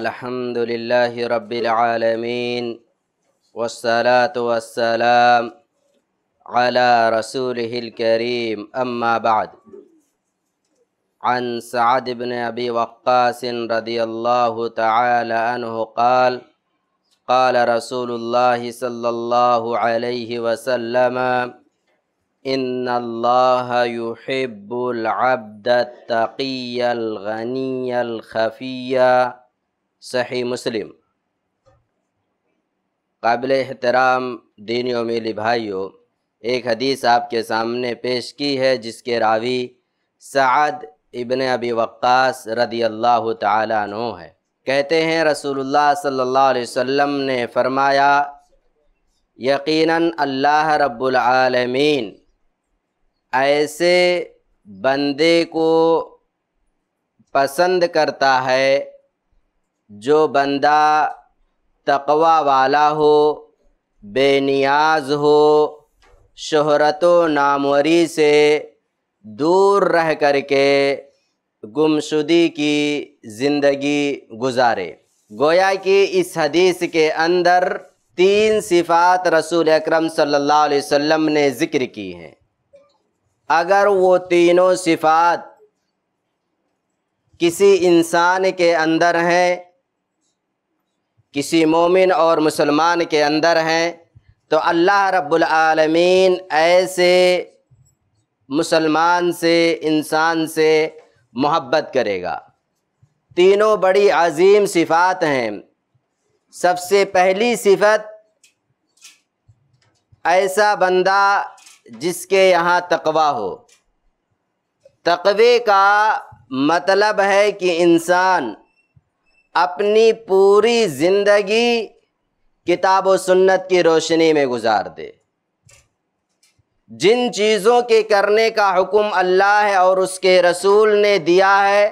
الحمد لله رب العالمين والصلاة والسلام على رسوله الكريم أما بعد عن سعد بن أبي وقاص رضي الله تعالى عنه قال قال رسول الله صلى الله عليه وسلم إن الله يحب العبد التقي الغني الخفي सही मुस्लिम काबिल एहतराम दीनी मिली भाइयों एक हदीस आपके सामने पेश की है जिसके रावी सद इबन अबी वक्स रदी अल्लाह तु है कहते हैं रसूलुल्लाह सल्लल्लाहु अलैहि वसल्लम ने फरमाया यकीनन अल्लाह रब्बुल रबालमीन ऐसे बंदे को पसंद करता है जो बंदा तकवा वाला हो बेनियाज हो शहरत व नामवरी से दूर रह कर के गुमशुदी की ज़िंदगी गुजारे गोया कि इस हदीस के अंदर तीन सिफ़ात रसूल अकरम सल्लल्लाहु अलैहि वसल्लम ने ज़िक्र की हैं अगर वो तीनों सिफ़ात किसी इंसान के अंदर हैं किसी मोमिन और मुसलमान के अंदर हैं तो अल्लाह रब्बुल आलमीन ऐसे मुसलमान से इंसान से मोहब्बत करेगा तीनों बड़ी अजीम सिफ़ात हैं सबसे पहली सिफत ऐसा बंदा जिसके यहाँ तकवा हो तकवे का मतलब है कि इंसान अपनी पूरी ज़िंदगी किताब व सुन्नत की रोशनी में गुजार दे जिन चीज़ों के करने का हुक्म अल्लाह है और उसके रसूल ने दिया है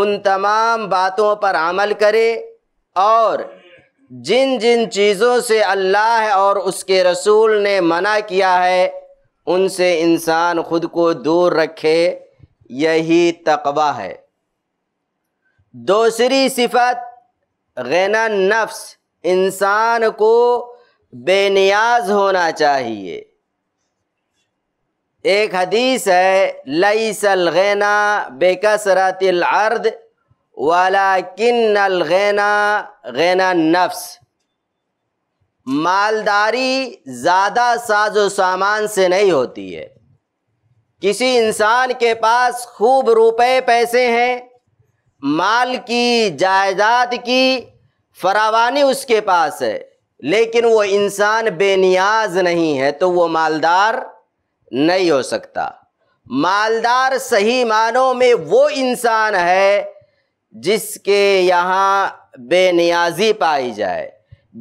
उन तमाम बातों पर अमल करे और जिन जिन चीज़ों से अल्लाह और उसके रसूल ने मना किया है उनसे इंसान ख़ुद को दूर रखे यही तकवा है दूसरी सिफत गना नफ्स इंसान को बेनियाज होना चाहिए एक हदीस है लईसल गना बेकसरतिल अर्द वाला किन गना गना नफ्स मालदारी ज़्यादा साजो सामान से नहीं होती है किसी इंसान के पास खूब रुपए पैसे हैं माल की जायदाद की फरावानी उसके पास है लेकिन वो इंसान बेनियाज नहीं है तो वो मालदार नहीं हो सकता मालदार सही मानों में वो इंसान है जिसके यहाँ बेनियाजी पाई जाए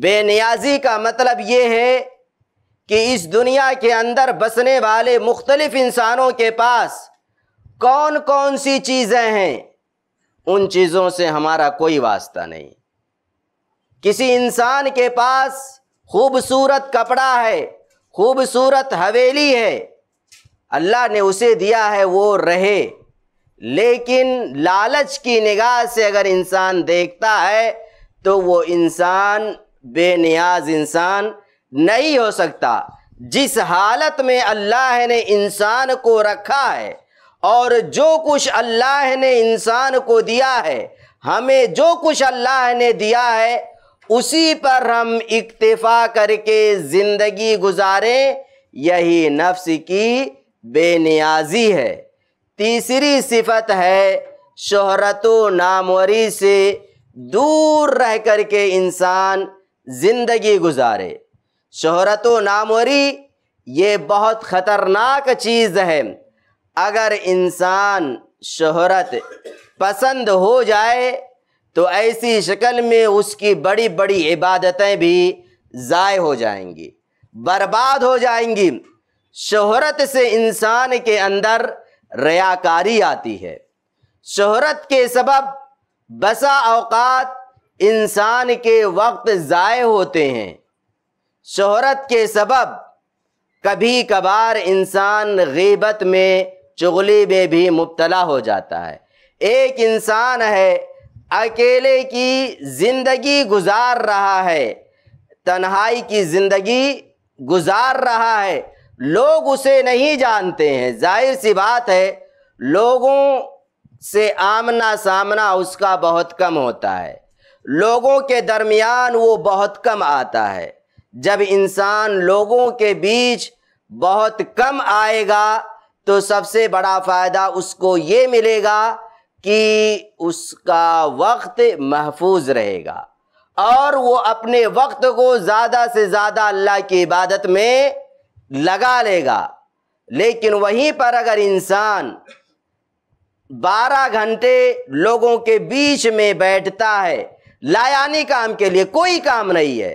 बेनियाजी का मतलब ये है कि इस दुनिया के अंदर बसने वाले मुख्तलिफ़ इंसानों के पास कौन कौन सी चीज़ें हैं उन चीज़ों से हमारा कोई वास्ता नहीं किसी इंसान के पास खूबसूरत कपड़ा है खूबसूरत हवेली है अल्लाह ने उसे दिया है वो रहे लेकिन लालच की निगाह से अगर इंसान देखता है तो वो इंसान बेनियाज इंसान नहीं हो सकता जिस हालत में अल्लाह ने इंसान को रखा है और जो कुछ अल्लाह ने इंसान को दिया है हमें जो कुछ अल्लाह ने दिया है उसी पर हम इक्तफा करके ज़िंदगी गुजारें यही नफ्स की बेनियाजी है तीसरी सिफत है शहरत नामवरी से दूर रह कर के इंसान ज़िंदगी गुजारे शहरत नामवरी ये बहुत ख़तरनाक चीज़ है अगर इंसान शहरत पसंद हो जाए तो ऐसी शक्ल में उसकी बड़ी बड़ी इबादतें भी ज़ाय हो जाएंगी बर्बाद हो जाएंगी शहरत से इंसान के अंदर रयाकारी आती है शहरत के सबब बसा अवकात इंसान के वक्त ज़ाय होते हैं शहरत के सबब कभी कभार इंसान गीबत में चुगली में भी मुबतला हो जाता है एक इंसान है अकेले की ज़िंदगी गुजार रहा है तन्हाई की ज़िंदगी गुजार रहा है लोग उसे नहीं जानते हैं जाहिर सी बात है लोगों से आमना सामना उसका बहुत कम होता है लोगों के दरमियान वो बहुत कम आता है जब इंसान लोगों के बीच बहुत कम आएगा तो सबसे बड़ा फ़ायदा उसको ये मिलेगा कि उसका वक्त महफूज रहेगा और वो अपने वक्त को ज़्यादा से ज़्यादा अल्लाह की इबादत में लगा लेगा लेकिन वहीं पर अगर इंसान 12 घंटे लोगों के बीच में बैठता है लायानी काम के लिए कोई काम नहीं है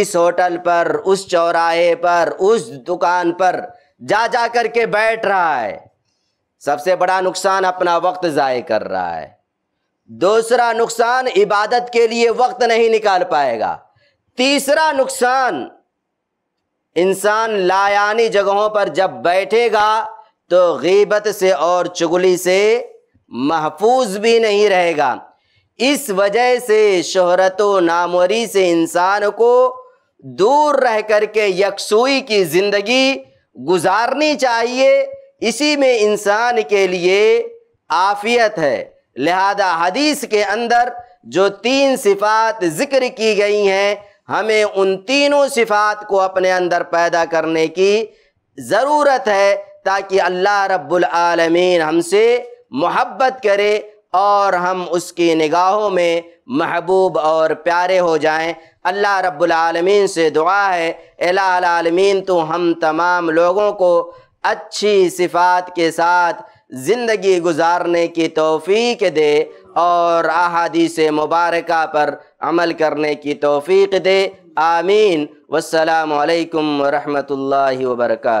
इस होटल पर उस चौराहे पर उस दुकान पर जा जा करके बैठ रहा है सबसे बड़ा नुकसान अपना वक्त ज़ाय कर रहा है दूसरा नुकसान इबादत के लिए वक्त नहीं निकाल पाएगा तीसरा नुकसान इंसान लायानी जगहों पर जब बैठेगा तो गीबत से और चुगली से महफूज भी नहीं रहेगा इस वजह से शहरत नामोरी से इंसान को दूर रह करके यकसुई की ज़िंदगी गुजारनी चाहिए इसी में इंसान के लिए आफियत है लिहाजा हदीस के अंदर जो तीन सिफात जिक्र की गई हैं हमें उन तीनों सिफात को अपने अंदर पैदा करने की ज़रूरत है ताकि अल्लाह रब्बुल आलमीन हमसे मोहब्बत करे और हम उसकी निगाहों में महबूब और प्यारे हो जाएं अल्लाह रब्बुल आलमीन से दुआ है अलामीन तो हम तमाम लोगों को अच्छी सिफात के साथ ज़िंदगी गुजारने की तोफ़ी दे और अहादीस मुबारक पर अमल करने की तोफ़ी दे आमीन वालकम वरहमल वर्का